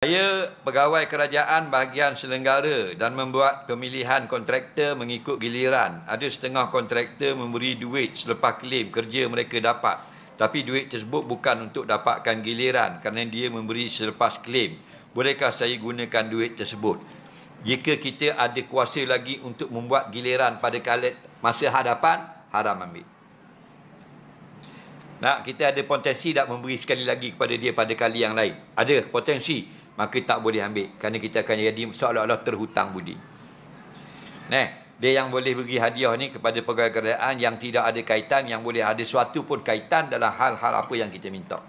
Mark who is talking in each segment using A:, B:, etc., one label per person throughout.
A: Saya pegawai kerajaan bahagian Selenggara dan membuat pemilihan kontraktor mengikut giliran. Ada setengah kontraktor memberi duit selepas klaim kerja mereka dapat. Tapi duit tersebut bukan untuk dapatkan giliran kerana dia memberi selepas klaim. Bolehkah saya gunakan duit tersebut? Jika kita ada kuasa lagi untuk membuat giliran pada masa hadapan, haram ambil. Nak kita ada potensi tak memberi sekali lagi kepada dia pada kali yang lain? Ada Potensi maka tak boleh ambil kerana kita akan jadi seolah-olah terhutang budi. Neh dia yang boleh bagi hadiah ni kepada pegawai kerajaan yang tidak ada kaitan yang boleh ada suatu pun kaitan dalam hal-hal apa yang kita minta.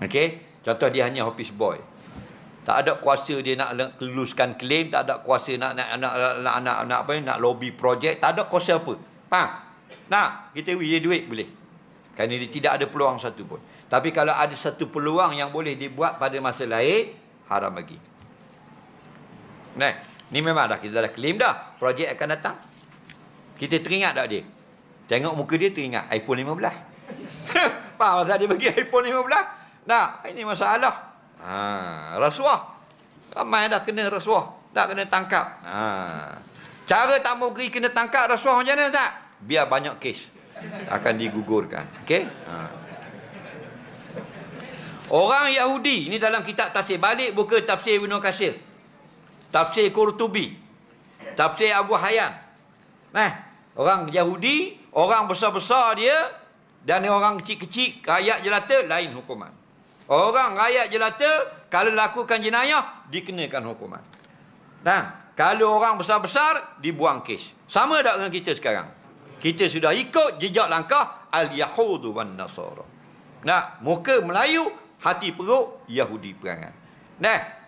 A: Okey, contoh dia hanya office boy. Tak ada kuasa dia nak keluluskan claim, tak ada kuasa nak nak nak nak, nak, nak, nak apa nak lobby projek, tak ada kuasa apa. Faham? Nak, kita bagi dia duit boleh. Kerana dia tidak ada peluang satu pun. Tapi kalau ada satu peluang yang boleh dibuat pada masa lain, haram lagi. Nah, ni memang dah kita dah claim dah. Projek akan datang. Kita teringat tak dia? Tengok muka dia teringat iPhone 15. Faham masa dia bagi iPhone 15? Nah, ini masalah. Ha, rasuah. Ramai dah kena rasuah. Tak kena tangkap. Ha. Cara tak mau beri kena tangkap rasuah macam mana tak? Biar banyak kes akan digugurkan. Okey? Ha. Orang Yahudi, ini dalam kitab tafsir balik buka tafsir Ibnu Kasir. Tafsir Qurtubi. Tafsir Abu Hayyan. Nah, orang Yahudi, orang besar-besar dia dan orang kecil-kecil rakyat jelata lain hukuman. Orang rakyat jelata kalau lakukan jenayah dikenakan hukuman. Nah, kalau orang besar-besar dibuang kes. Sama tak dengan kita sekarang? kita sudah ikut jejak langkah al-yahudu wan nasara nah muka melayu hati perut yahudi perangan nah